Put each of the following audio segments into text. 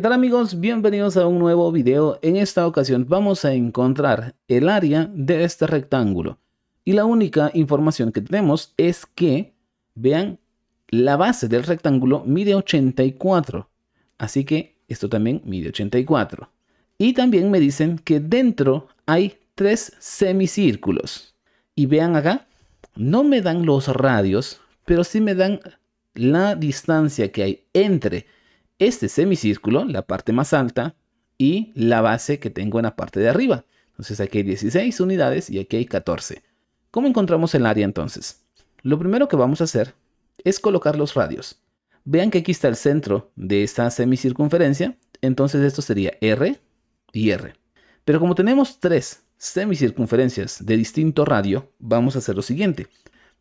¿Qué tal amigos? Bienvenidos a un nuevo video. En esta ocasión vamos a encontrar el área de este rectángulo. Y la única información que tenemos es que, vean, la base del rectángulo mide 84. Así que esto también mide 84. Y también me dicen que dentro hay tres semicírculos. Y vean acá, no me dan los radios, pero sí me dan la distancia que hay entre este semicírculo, la parte más alta, y la base que tengo en la parte de arriba. Entonces aquí hay 16 unidades y aquí hay 14. ¿Cómo encontramos el área entonces? Lo primero que vamos a hacer es colocar los radios. Vean que aquí está el centro de esta semicircunferencia, entonces esto sería R y R. Pero como tenemos tres semicircunferencias de distinto radio, vamos a hacer lo siguiente.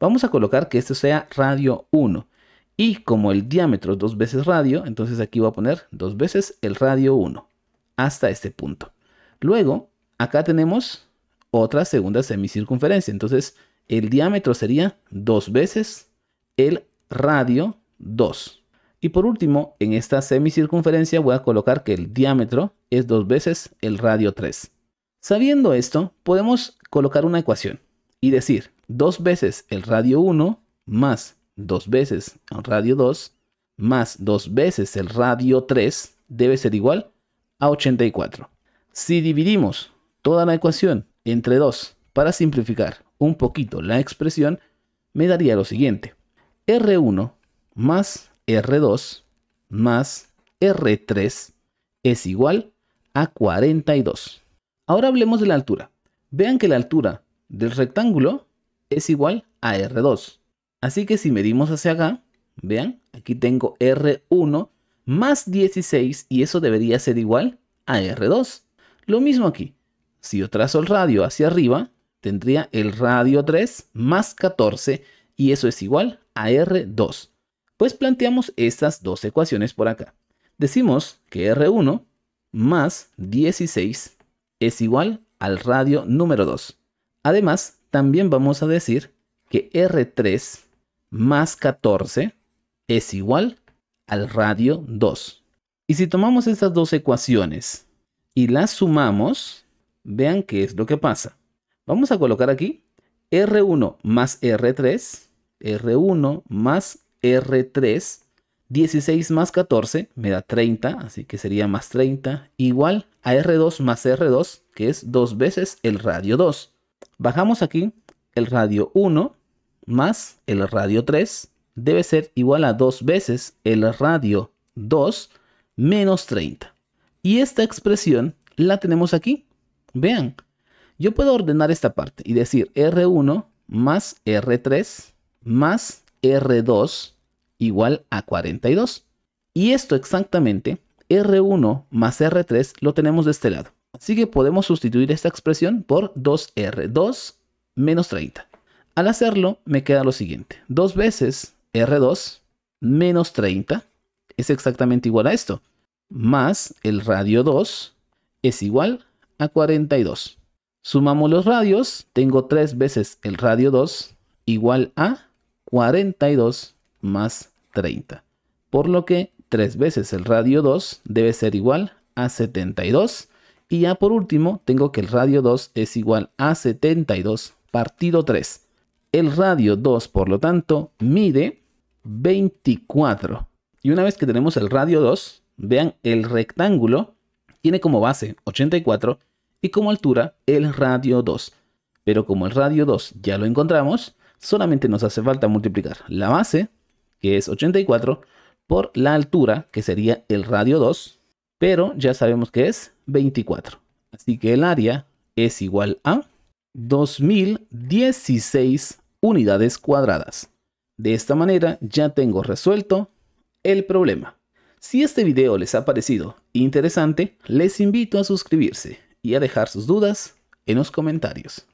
Vamos a colocar que esto sea radio 1 y como el diámetro es dos veces radio, entonces aquí voy a poner dos veces el radio 1 hasta este punto. Luego, acá tenemos otra segunda semicircunferencia. Entonces, el diámetro sería dos veces el radio 2. Y por último, en esta semicircunferencia voy a colocar que el diámetro es dos veces el radio 3. Sabiendo esto, podemos colocar una ecuación y decir dos veces el radio 1 más 2 veces radio 2 más 2 veces el radio 3 debe ser igual a 84. Si dividimos toda la ecuación entre 2 para simplificar un poquito la expresión, me daría lo siguiente. R1 más R2 más R3 es igual a 42. Ahora hablemos de la altura. Vean que la altura del rectángulo es igual a R2. Así que si medimos hacia acá, vean, aquí tengo R1 más 16 y eso debería ser igual a R2. Lo mismo aquí. Si yo trazo el radio hacia arriba, tendría el radio 3 más 14 y eso es igual a R2. Pues planteamos estas dos ecuaciones por acá. Decimos que R1 más 16 es igual al radio número 2. Además, también vamos a decir que R3 más 14 es igual al radio 2. Y si tomamos estas dos ecuaciones y las sumamos, vean qué es lo que pasa. Vamos a colocar aquí R1 más R3, R1 más R3, 16 más 14 me da 30, así que sería más 30, igual a R2 más R2, que es dos veces el radio 2. Bajamos aquí el radio 1 más el radio 3 debe ser igual a 2 veces el radio 2 menos 30. Y esta expresión la tenemos aquí. Vean, yo puedo ordenar esta parte y decir R1 más R3 más R2 igual a 42. Y esto exactamente, R1 más R3 lo tenemos de este lado. Así que podemos sustituir esta expresión por 2R2 menos 30. Al hacerlo, me queda lo siguiente. 2 veces R2 menos 30 es exactamente igual a esto. Más el radio 2 es igual a 42. Sumamos los radios. Tengo 3 veces el radio 2 igual a 42 más 30. Por lo que 3 veces el radio 2 debe ser igual a 72. Y ya por último, tengo que el radio 2 es igual a 72 partido 3. El radio 2, por lo tanto, mide 24. Y una vez que tenemos el radio 2, vean, el rectángulo tiene como base 84 y como altura el radio 2. Pero como el radio 2 ya lo encontramos, solamente nos hace falta multiplicar la base, que es 84, por la altura, que sería el radio 2, pero ya sabemos que es 24. Así que el área es igual a 2016 unidades cuadradas. De esta manera ya tengo resuelto el problema. Si este video les ha parecido interesante, les invito a suscribirse y a dejar sus dudas en los comentarios.